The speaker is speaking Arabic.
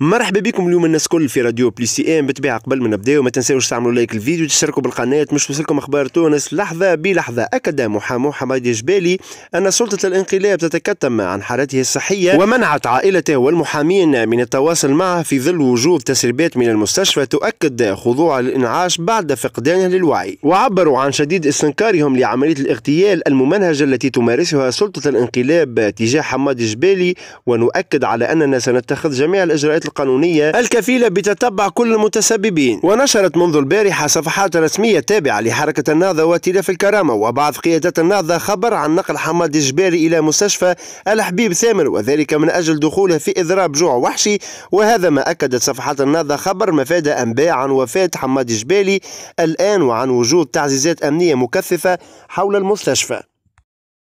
مرحبا بكم اليوم الناس كل في راديو بلي سي ام بالطبيعه قبل ما نبداو ما تنساوش تعملوا لايك الفيديو وتشتركوا بالقناه مش توصلكم اخبار تونس لحظه بلحظه اكد محامو حمادي جبالي ان سلطه الانقلاب تتكتم عن حالته الصحيه ومنعت عائلته والمحامين من التواصل معه في ظل وجود تسريبات من المستشفى تؤكد خضوع للانعاش بعد فقدانه للوعي وعبروا عن شديد استنكارهم لعمليه الاغتيال الممنهجه التي تمارسها سلطه الانقلاب تجاه حمادي جبالي ونؤكد على اننا سنتخذ جميع الاجراءات القانونية الكفيلة بتتبع كل المتسببين ونشرت منذ البارحة صفحات رسمية تابعة لحركة النهضة وتلاف الكرامة وبعض قيادات النهضة خبر عن نقل حماد الجباري إلى مستشفى الحبيب ثامر وذلك من أجل دخوله في إضراب جوع وحشي وهذا ما أكدت صفحات النهضة خبر مفاد أنباء عن وفاة حماد الجبالي الآن وعن وجود تعزيزات أمنية مكثفة حول المستشفى